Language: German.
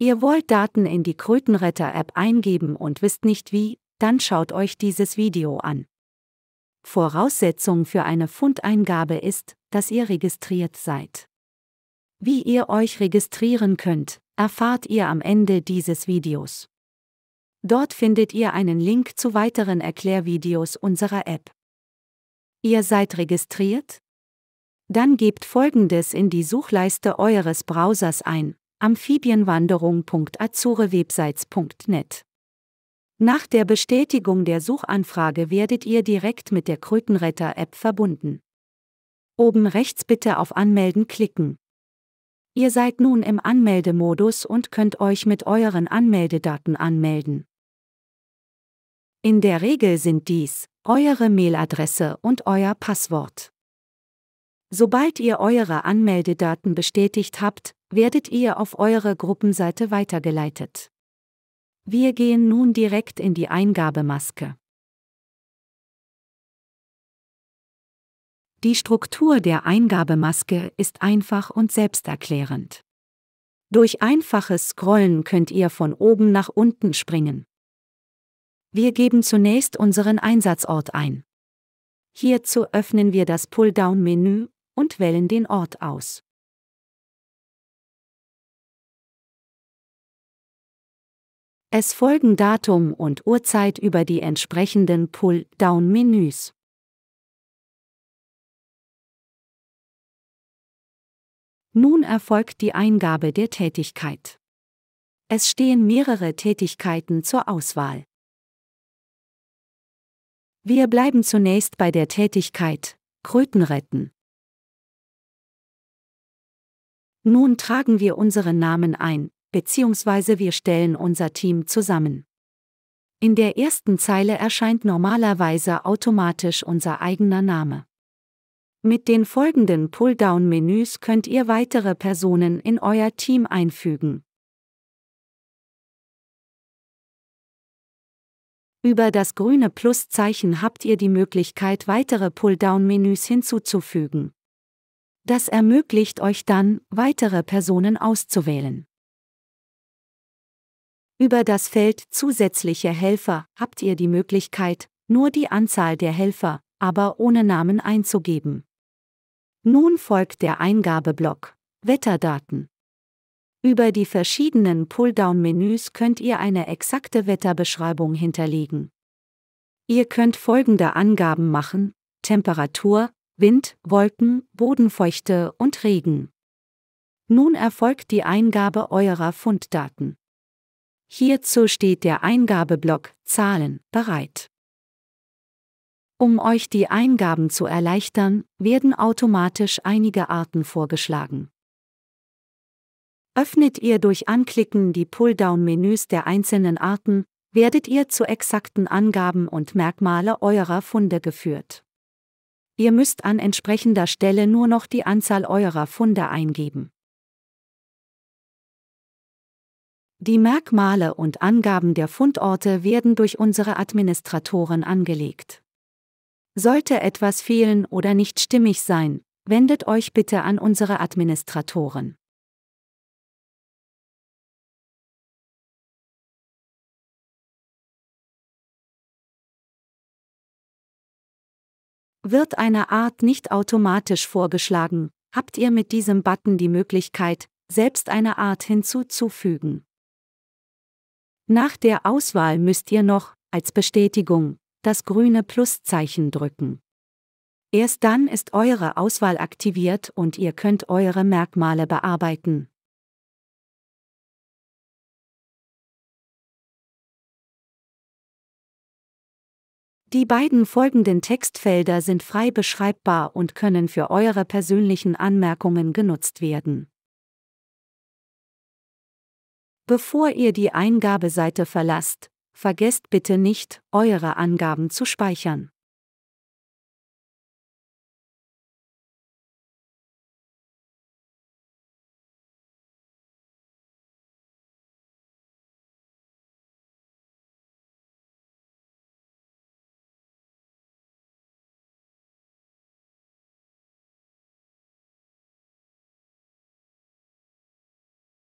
Ihr wollt Daten in die Krötenretter-App eingeben und wisst nicht wie, dann schaut euch dieses Video an. Voraussetzung für eine Fundeingabe ist, dass ihr registriert seid. Wie ihr euch registrieren könnt, erfahrt ihr am Ende dieses Videos. Dort findet ihr einen Link zu weiteren Erklärvideos unserer App. Ihr seid registriert? Dann gebt Folgendes in die Suchleiste eures Browsers ein, amphibienwanderung.azurewebsites.net. Nach der Bestätigung der Suchanfrage werdet ihr direkt mit der Krötenretter-App verbunden. Oben rechts bitte auf Anmelden klicken. Ihr seid nun im Anmeldemodus und könnt euch mit euren Anmeldedaten anmelden. In der Regel sind dies eure Mailadresse und euer Passwort. Sobald ihr eure Anmeldedaten bestätigt habt, werdet ihr auf eure Gruppenseite weitergeleitet. Wir gehen nun direkt in die Eingabemaske. Die Struktur der Eingabemaske ist einfach und selbsterklärend. Durch einfaches Scrollen könnt ihr von oben nach unten springen. Wir geben zunächst unseren Einsatzort ein. Hierzu öffnen wir das Pull-Down-Menü und wählen den Ort aus. Es folgen Datum und Uhrzeit über die entsprechenden Pull-Down-Menüs. Nun erfolgt die Eingabe der Tätigkeit. Es stehen mehrere Tätigkeiten zur Auswahl. Wir bleiben zunächst bei der Tätigkeit Kröten retten. Nun tragen wir unseren Namen ein beziehungsweise wir stellen unser Team zusammen. In der ersten Zeile erscheint normalerweise automatisch unser eigener Name. Mit den folgenden Pull-Down-Menüs könnt ihr weitere Personen in euer Team einfügen. Über das grüne Pluszeichen habt ihr die Möglichkeit, weitere Pull-Down-Menüs hinzuzufügen. Das ermöglicht euch dann, weitere Personen auszuwählen. Über das Feld zusätzliche Helfer habt ihr die Möglichkeit, nur die Anzahl der Helfer, aber ohne Namen einzugeben. Nun folgt der Eingabeblock Wetterdaten. Über die verschiedenen Pulldown-Menüs könnt ihr eine exakte Wetterbeschreibung hinterlegen. Ihr könnt folgende Angaben machen: Temperatur, Wind, Wolken, Bodenfeuchte und Regen. Nun erfolgt die Eingabe eurer Funddaten. Hierzu steht der Eingabeblock Zahlen bereit. Um euch die Eingaben zu erleichtern, werden automatisch einige Arten vorgeschlagen. Öffnet ihr durch Anklicken die Pulldown-Menüs der einzelnen Arten, werdet ihr zu exakten Angaben und Merkmale eurer Funde geführt. Ihr müsst an entsprechender Stelle nur noch die Anzahl eurer Funde eingeben. Die Merkmale und Angaben der Fundorte werden durch unsere Administratoren angelegt. Sollte etwas fehlen oder nicht stimmig sein, wendet euch bitte an unsere Administratoren. Wird eine Art nicht automatisch vorgeschlagen, habt ihr mit diesem Button die Möglichkeit, selbst eine Art hinzuzufügen. Nach der Auswahl müsst ihr noch, als Bestätigung, das grüne Pluszeichen drücken. Erst dann ist eure Auswahl aktiviert und ihr könnt eure Merkmale bearbeiten. Die beiden folgenden Textfelder sind frei beschreibbar und können für eure persönlichen Anmerkungen genutzt werden. Bevor ihr die Eingabeseite verlasst, vergesst bitte nicht, eure Angaben zu speichern.